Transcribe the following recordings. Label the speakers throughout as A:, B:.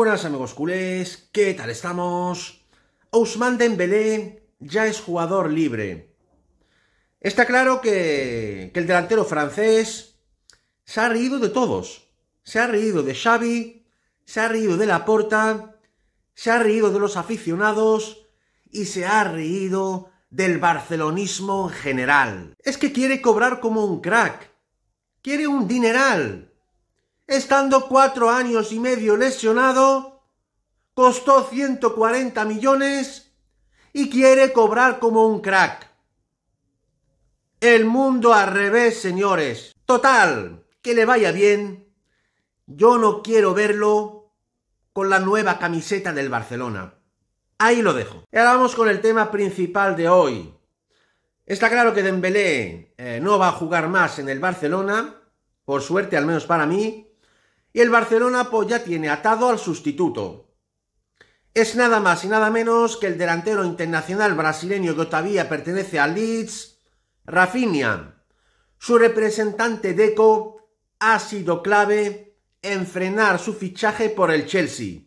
A: buenas amigos culés, ¿qué tal estamos? Ousmane Dembélé ya es jugador libre. Está claro que, que el delantero francés se ha reído de todos. Se ha reído de Xavi, se ha reído de Laporta, se ha reído de los aficionados y se ha reído del barcelonismo en general. Es que quiere cobrar como un crack. Quiere un dineral estando cuatro años y medio lesionado, costó 140 millones y quiere cobrar como un crack. El mundo al revés, señores. Total, que le vaya bien. Yo no quiero verlo con la nueva camiseta del Barcelona. Ahí lo dejo. Y ahora vamos con el tema principal de hoy. Está claro que Dembélé eh, no va a jugar más en el Barcelona, por suerte al menos para mí, y el Barcelona pues, ya tiene atado al sustituto. Es nada más y nada menos que el delantero internacional brasileño que todavía pertenece al Leeds, Rafinha. Su representante Deco ha sido clave en frenar su fichaje por el Chelsea.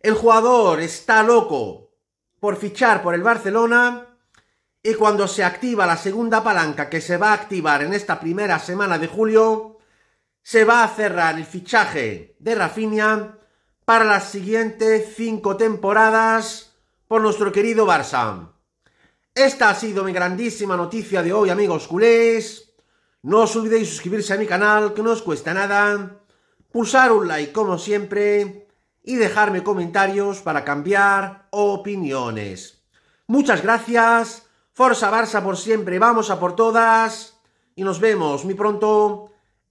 A: El jugador está loco por fichar por el Barcelona y cuando se activa la segunda palanca que se va a activar en esta primera semana de julio, se va a cerrar el fichaje de Rafinha para las siguientes cinco temporadas por nuestro querido Barça. Esta ha sido mi grandísima noticia de hoy, amigos culés. No os olvidéis suscribirse a mi canal, que no os cuesta nada. Pulsar un like, como siempre. Y dejarme comentarios para cambiar opiniones. Muchas gracias. Forza Barça por siempre. Vamos a por todas. Y nos vemos muy pronto